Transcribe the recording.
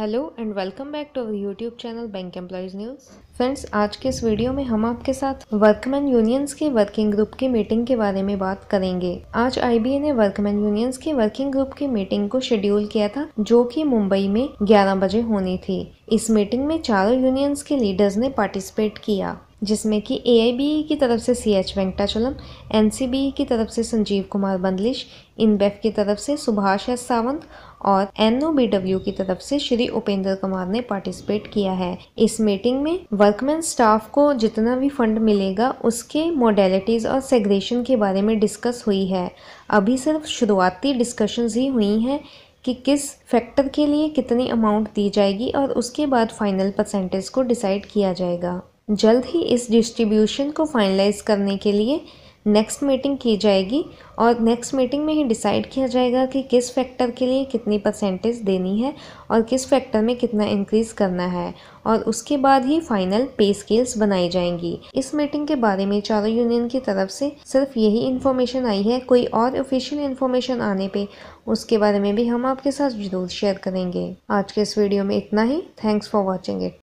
hello and welcome back to our YouTube channel bank employees news friends आज के इस video में हम आपके साथ वर्कमैन यूनियंस के वर्किंग ग्रुप की मीटिंग के बारे में बात करेंगे आज आई ने वर्कमैन यूनियंस के वर्किंग ग्रुप की मीटिंग को शेड्यूल किया था जो कि मुंबई में 11 बजे होनी थी इस मीटिंग में चारों यूनियंस के लीडर्स ने पार्टिसिपेट किया जिसमें कि ए e की तरफ से सी एच वेंकटाचलम एन e की तरफ से संजीव कुमार बंदलिश इनबेफ की तरफ से सुभाष एस सावंत और एन की तरफ से श्री उपेंद्र कुमार ने पार्टिसिपेट किया है इस मीटिंग में वर्कमैन स्टाफ को जितना भी फंड मिलेगा उसके मोडेलिटीज और सेग्रेशन के बारे में डिस्कस हुई है अभी सिर्फ शुरुआती डिस्कशंस ही हुई हैं कि किस फैक्टर के लिए कितनी अमाउंट दी जाएगी और उसके बाद फाइनल परसेंटेज को डिसाइड किया जाएगा जल्द ही इस डिस्ट्रीब्यूशन को फाइनलाइज करने के लिए नेक्स्ट मीटिंग की जाएगी और नेक्स्ट मीटिंग में ही डिसाइड किया जाएगा कि किस फैक्टर के लिए कितनी परसेंटेज देनी है और किस फैक्टर में कितना इंक्रीज़ करना है और उसके बाद ही फाइनल पे स्केल्स बनाई जाएंगी इस मीटिंग के बारे में चारों यूनियन की तरफ से सिर्फ यही इन्फॉर्मेशन आई है कोई और ऑफिशियल इन्फॉर्मेशन आने पर उसके बारे में भी हम आपके साथ ज़रूर शेयर करेंगे आज के इस वीडियो में इतना ही थैंक्स फॉर वॉचिंग इट